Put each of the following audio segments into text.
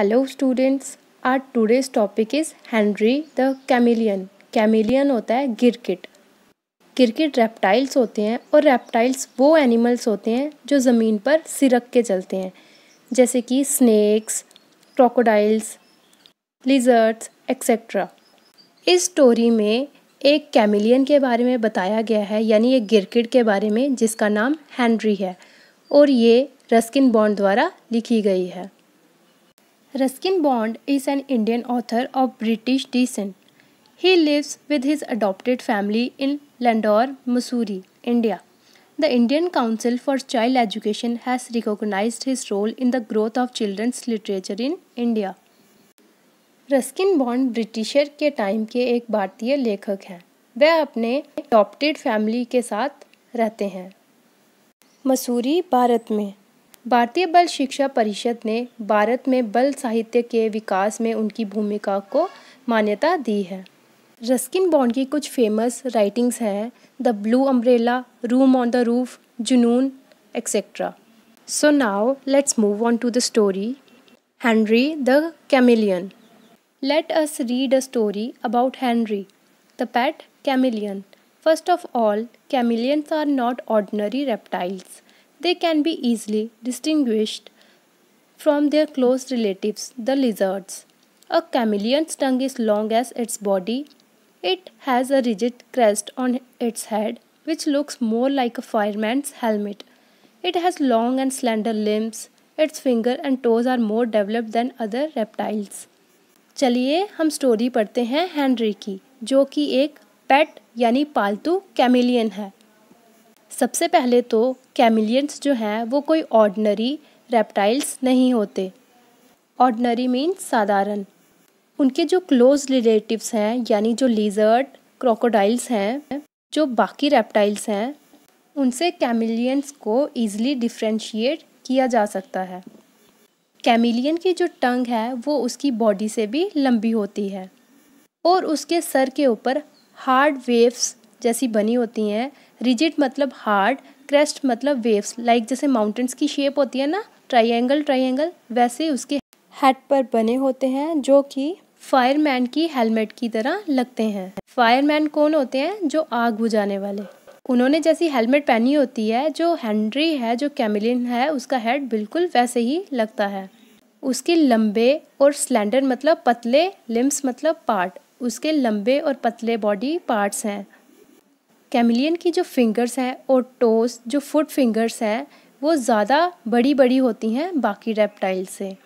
Hello students are today's topic is Henry the chameleon chameleon होता है गिरकिट गिरकिट reptiles होते हैं और रेप्टाइल्स वो एनिमल्स होते हैं जो ज़मीन पर सिरक के चलते हैं जैसे कि स्नैक्स क्रोकोडाइल्स लिजर्ट्स एक्सेट्रा इस स्टोरी में एक कैमिलियन के बारे में बताया गया है यानी एक गिरकिट के बारे में जिसका नाम हैंनरी है और ये रस्किन बॉन्ड द्वारा लिखी गई है Ruskin Bond is an Indian author of British descent. He lives with his adopted family in Landor, Missouri, India. The Indian Council for Child Education has recognized his role in the growth of children's literature in India. Ruskin Bond Britisher के time के एक भारतीय लेखक हैं वह अपने adopted family के साथ रहते हैं मसूरी भारत में भारतीय बल शिक्षा परिषद ने भारत में बल साहित्य के विकास में उनकी भूमिका को मान्यता दी है रस्किन बॉन्ड की कुछ फेमस राइटिंग्स हैं the blue umbrella room on the roof Junoon etcetera so now let's move on to the story Henry the chameleon let us read a story about Henry the pet chameleon first of all chameleons are not ordinary reptiles They can be easily distinguished from their close relatives, the lizards. A chameleon's tongue is long as its body. It has a rigid crest on its head, which looks more like a fireman's helmet. It has long and slender limbs. Its finger and toes are more developed than other reptiles. चलिए हम story पढ़ते हैं Henry की जो कि एक पेट यानी पालतू कैमिलियन है सबसे पहले तो कैमिलियंस जो हैं वो कोई ऑर्डनरी रेप्टाइल्स नहीं होते ऑर्डनरी मीन्स साधारण उनके जो क्लोज रिलेटिव्स हैं यानी जो लीजर्ड क्रोकोडाइल्स हैं जो बाकी रेप्टाइल्स हैं उनसे कैमिलियंस को ईजिली डिफ्रेंशिएट किया जा सकता है कैमिलियन की जो टंग है वो उसकी बॉडी से भी लंबी होती है और उसके सर के ऊपर हार्ड वेव्स जैसी बनी होती हैं रिजिड मतलब हार्ड क्रेस्ट मतलब वेव्स लाइक जैसे माउंटेन्स की शेप होती है ना ट्राइंगल ट्राइंगल वैसे उसके हेड पर बने होते हैं जो कि फायरमैन की हेलमेट की तरह लगते हैं फायरमैन कौन होते हैं जो आग बुझाने वाले उन्होंने जैसी हेलमेट पहनी होती है जो हेनरी है जो कैमिलिन है उसका हेड बिल्कुल वैसे ही लगता है उसके लंबे और स्लेंडर मतलब पतले लिम्स मतलब पार्ट उसके लंबे और पतले बॉडी पार्ट्स हैं कैमिलियन की जो फिंगर्स हैं और टोस जो फुट फिंगर्स हैं वो ज़्यादा बड़ी बड़ी होती हैं बाकी रेप्टाइल से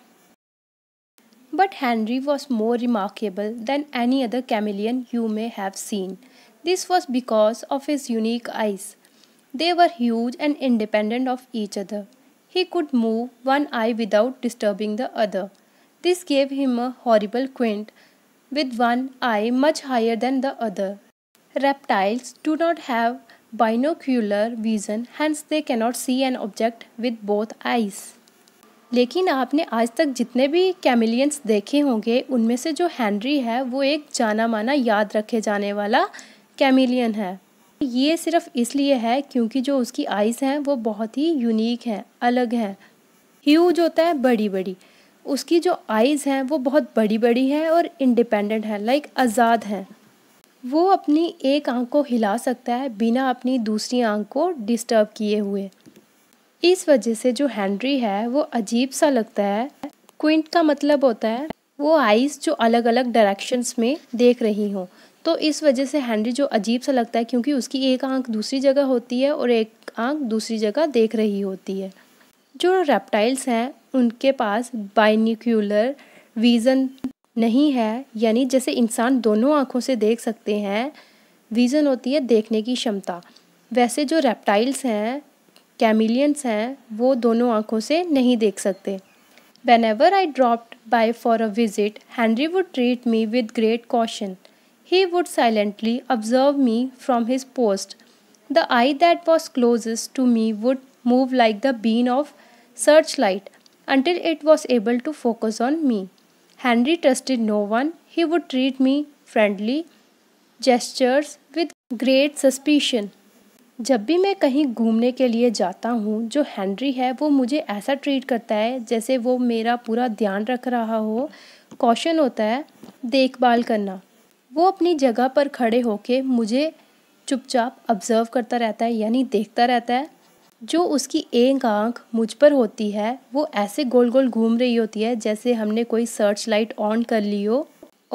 but Henry was more remarkable than any other chameleon you may have seen this was because of his unique eyes they were huge and independent of each other he could move one eye without disturbing the other this gave him a horrible squint with one eye much higher than the other Reptiles do not have binocular vision, hence they cannot see an object with both eyes. लेकिन आपने आज तक जितने भी chameleons देखे होंगे उनमें से जो हैंनरी है वो एक जाना माना याद रखे जाने वाला कैमिलियन है ये सिर्फ इसलिए है क्योंकि जो उसकी आइज़ हैं वो बहुत ही यूनिक हैं अलग हैं ह्यूज होता है बड़ी बड़ी उसकी जो आइज़ हैं वो बहुत बड़ी बड़ी हैं और इंडिपेंडेंट है लाइक आज़ाद हैं वो अपनी एक आंख को हिला सकता है बिना अपनी दूसरी आंख को डिस्टर्ब किए हुए इस वजह से जो हैंनरी है वो अजीब सा लगता है क्विंट का मतलब होता है वो आइज़ जो अलग अलग डायरेक्शंस में देख रही हों तो इस वजह से हैंनरी जो अजीब सा लगता है क्योंकि उसकी एक आंख दूसरी जगह होती है और एक आंख दूसरी जगह देख रही होती है जो रेप्टाइल्स हैं उनके पास बाइनिक्यूलर विज़न नहीं है यानी जैसे इंसान दोनों आँखों से देख सकते हैं विज़न होती है देखने की क्षमता वैसे जो रेप्टाइल्स हैं कैमिलियंस हैं वो दोनों आँखों से नहीं देख सकते whenever I dropped by for a visit Henry would treat me with great caution he would silently observe me from his post the eye that was closest to me would move like the beam of searchlight until it was able to focus on me Henry trusted no one. He would treat me friendly gestures with great suspicion. जब भी मैं कहीं घूमने के लिए जाता हूँ जो हैंनरी है वो मुझे ऐसा ट्रीट करता है जैसे वो मेरा पूरा ध्यान रख रहा हो कौशन होता है देखभाल करना वो अपनी जगह पर खड़े होके मुझे चुपचाप ऑब्ज़र्व करता रहता है यानी देखता रहता है जो उसकी एक आंख मुझ पर होती है वो ऐसे गोल गोल घूम रही होती है जैसे हमने कोई सर्च लाइट ऑन कर ली हो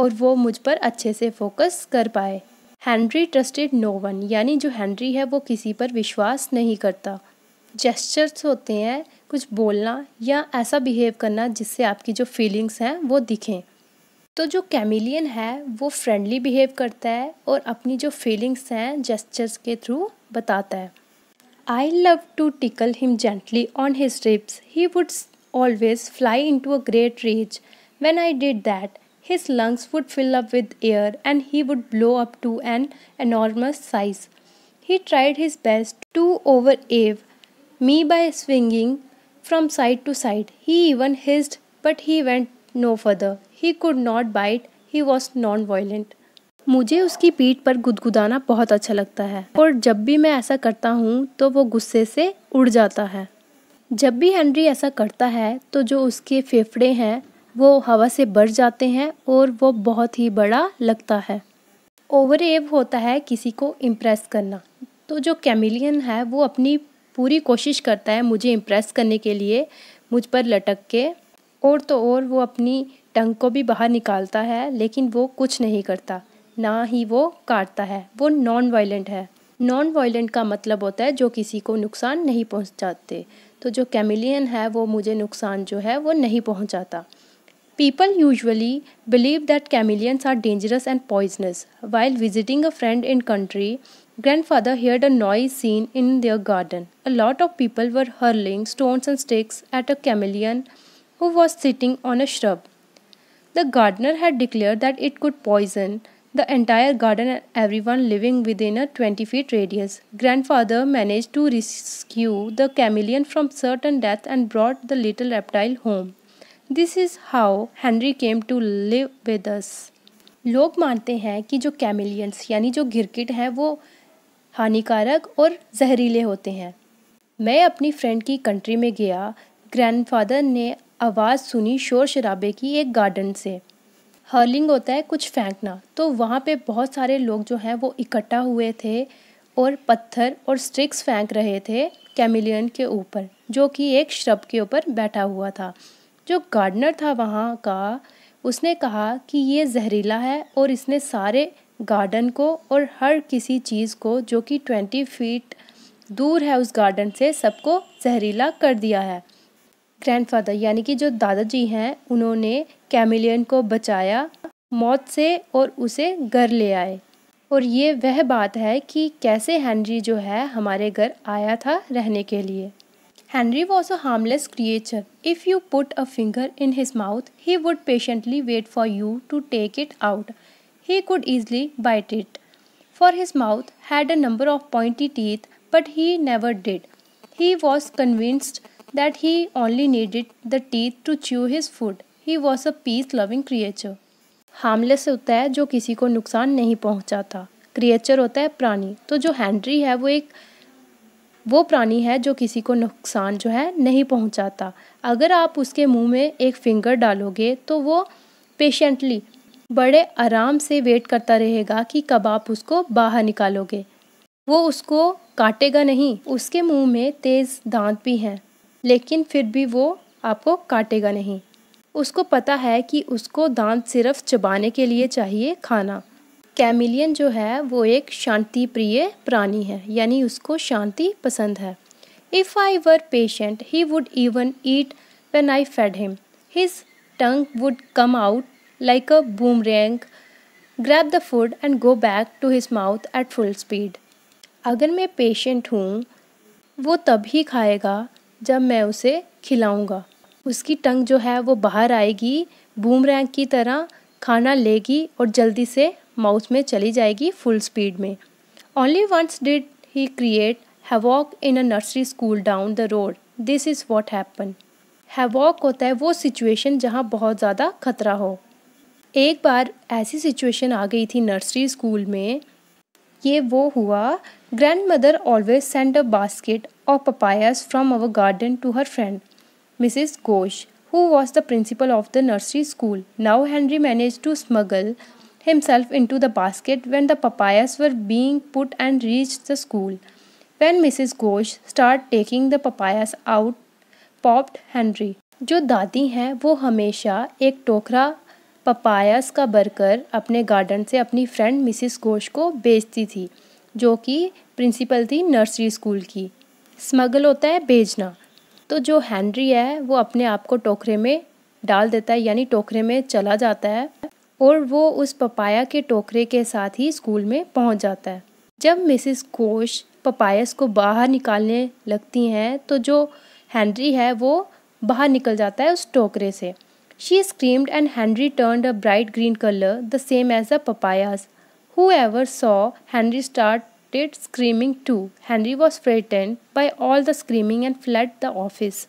और वो मुझ पर अच्छे से फोकस कर पाए हैंनरी ट्रस्टेड नो वन यानी जो हैंनरी है वो किसी पर विश्वास नहीं करता जेस्चर्स होते हैं कुछ बोलना या ऐसा बिहेव करना जिससे आपकी जो फीलिंग्स हैं वो दिखें तो जो कैमिलियन है वो फ्रेंडली बिहेव करता है और अपनी जो फीलिंग्स हैं जेस्चर्स के थ्रू बताता है I loved to tickle him gently on his ribs. He would always fly into a great rage. When I did that, his lungs would fill up with air and he would blow up to an enormous size. He tried his best to overawe me by swinging from side to side. He even hissed, but he went no further. He could not bite, he was non violent. मुझे उसकी पीठ पर गुदगुदाना बहुत अच्छा लगता है और जब भी मैं ऐसा करता हूँ तो वो गुस्से से उड़ जाता है जब भी हेनरी ऐसा करता है तो जो उसके फेफड़े हैं वो हवा से बढ़ जाते हैं और वो बहुत ही बड़ा लगता है ओवर एव होता है किसी को इम्प्रेस करना तो जो कैमिलियन है वो अपनी पूरी कोशिश करता है मुझे इम्प्रेस करने के लिए मुझ पर लटक के और तो और वो अपनी टंग को भी बाहर निकालता है लेकिन वो कुछ नहीं करता ना ही वो काटता है वो नॉन वायलेंट है नॉन वायलेंट का मतलब होता है जो किसी को नुकसान नहीं पहुंचाते तो जो कैमिलियन है वो मुझे नुकसान जो है वो नहीं पहुंचाता people usually believe that chameleons are dangerous and poisonous while visiting a friend in country grandfather hear a noise scene in their garden a lot of people were hurling stones and sticks at a chameleon who was sitting on a shrub the gardener had declared that it could poison the entire garden and everyone living within a 20 feet radius. Grandfather managed to rescue the chameleon from certain death and brought the little reptile home. This is how Henry came to live with us. लोग मानते हैं कि जो chameleons यानी जो गिरगिट हैं वो हानिकारक और जहरीले होते हैं मैं अपनी फ्रेंड की कंट्री में गया ग्रैंडफादर ने आवाज़ सुनी शोर शराबे की एक गार्डन से हर्लिंग होता है कुछ फेंकना तो वहाँ पे बहुत सारे लोग जो हैं वो इकट्ठा हुए थे और पत्थर और स्टिक्स फेंक रहे थे कैमिलियन के ऊपर जो कि एक श्रब के ऊपर बैठा हुआ था जो गार्डनर था वहाँ का उसने कहा कि ये जहरीला है और इसने सारे गार्डन को और हर किसी चीज़ को जो कि ट्वेंटी फीट दूर है उस गार्डन से सबको जहरीला कर दिया है ग्रैंडफादर यानी कि जो दादाजी हैं उन्होंने कैमिलियन को बचाया मौत से और उसे घर ले आए और ये वह बात है कि कैसे हैंनरी जो है हमारे घर आया था रहने के लिए Henry was a harmless creature if you put a finger in his mouth he would patiently wait for you to take it out he could easily bite it for his mouth had a number of pointy teeth but he never did he was convinced that he only needed the teeth to chew his food he was a peace loving creature harmless होता है जो किसी को नुकसान नहीं पहुंचाता creature होता है प्राणी तो जो हैंड्री है वो एक वो प्राणी है जो किसी को नुकसान जो है नहीं पहुंचाता अगर आप उसके मुंह में एक फिंगर डालोगे तो वो पेशेंटली बड़े आराम से वेट करता रहेगा कि कब आप उसको बाहर निकालोगे वो उसको काटेगा नहीं उसके मुंह में तेज़ दांत भी हैं लेकिन फिर भी वो आपको काटेगा नहीं उसको पता है कि उसको दांत सिर्फ चबाने के लिए चाहिए खाना कैमिलियन जो है वो एक शांति प्रिय प्राणी है यानी उसको शांति पसंद है if I were patient he would even eat when I fed him his tongue would come out like a boomerang grab the food and go back to his mouth at full speed अगर मैं patient हूँ वो तब ही खाएगा जब मैं उसे खिलाऊंगा उसकी टंग जो है वो बाहर आएगी रैंक की तरह खाना लेगी और जल्दी से माउथ में चली जाएगी फुल स्पीड में only once did he create havoc in a nursery school down the road this is what happen havoc होता है वो सिचुएशन जहाँ बहुत ज़्यादा खतरा हो एक बार ऐसी सिचुएशन आ गई थी नर्सरी स्कूल में ये वो हुआ grandmother always send a basket और papayas from our garden to her friend Mrs. Ghosh, who was the principal of the nursery school. Now Henry managed to smuggle himself into the basket when the papayas were being put and reached the school. When Mrs. Ghosh started taking the papayas out, popped Henry. जो दादी हैं वो हमेशा एक टोकरा papayas का भरकर अपने गार्डन से अपनी फ्रेंड मिसिस घोष को बेचती थी जो कि प्रिंसिपल थी नर्सरी स्कूल की स्मगल होता है भेजना तो जो हैंनरी है वो अपने आप को टोकरे में डाल देता है यानी टोकरे में चला जाता है और वो उस पपाया के टोकरे के साथ ही स्कूल में पहुंच जाता है जब मिसिस कोश पपायस को बाहर निकालने लगती हैं तो जो हैंनरी है वो बाहर निकल जाता है उस टोकरे से she screamed and Henry turned a bright green colour the same as a papayas whoever saw Henry start started screaming too. Henry was frightened by all the screaming and fled the office.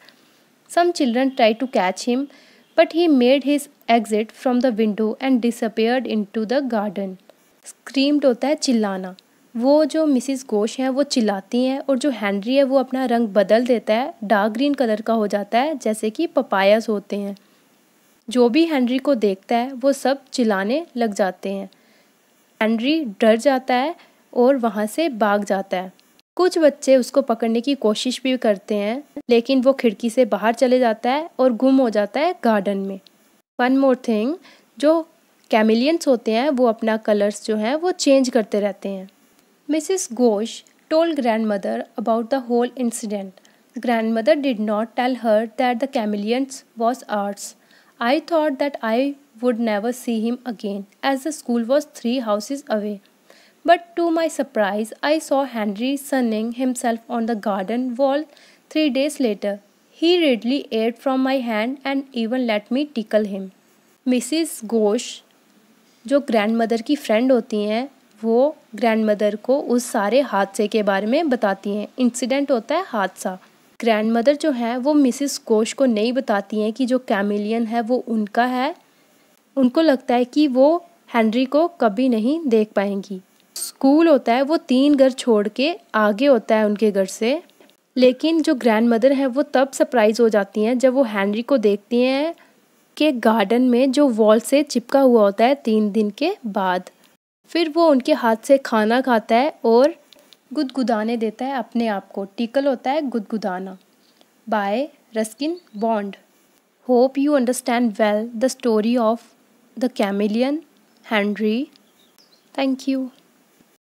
Some children tried to catch him, but he made his exit from the window and disappeared into the garden. Screamed होता है चिल्लाना वो जो Mrs गोश हैं वो चिल्लाती हैं और जो हैंनरी है वो अपना रंग बदल देता है डार्क ग्रीन कलर का हो जाता है जैसे कि पपायस होते हैं जो भी हैंनरी को देखता है वो सब चिल्लाने लग जाते हैं हैंनरी डर जाता है और वहाँ से भाग जाता है कुछ बच्चे उसको पकड़ने की कोशिश भी करते हैं लेकिन वो खिड़की से बाहर चले जाता है और गुम हो जाता है गार्डन में वन मोर थिंग जो कैमिलियंस होते हैं वो अपना कलर्स जो हैं वो चेंज करते रहते हैं Mrs Ghosh told grandmother about the whole incident grandmother did not tell her that the chameleons was ours I thought that I would never see him again as the school was three houses away But to my surprise, I saw Henry sunning himself on the garden wall three days later. He readily ate from my hand and even let me tickle him. mrs Ghosh जो grand mother की friend होती हैं वो grand mother को उस सारे हादसे के बारे में बताती हैं इंसिडेंट होता है हादसा ग्रैंड मदर जो हैं वो मिसिस कोश को नहीं बताती हैं कि जो कैमिलियन है वो उनका है उनको लगता है कि वो हेनरी को कभी नहीं देख पाएंगी स्कूल होता है वो तीन घर छोड़ के आगे होता है उनके घर से लेकिन जो ग्रैंड मदर है वो तब सरप्राइज़ हो जाती हैं जब वो हैंनरी को देखती हैं के गार्डन में जो वॉल से चिपका हुआ होता है तीन दिन के बाद फिर वो उनके हाथ से खाना खाता है और गुदगुदाने देता है अपने आप को टिकल होता है गुदगुदाना by Ruskin Bond hope you understand well the story of the chameleon Henry thank you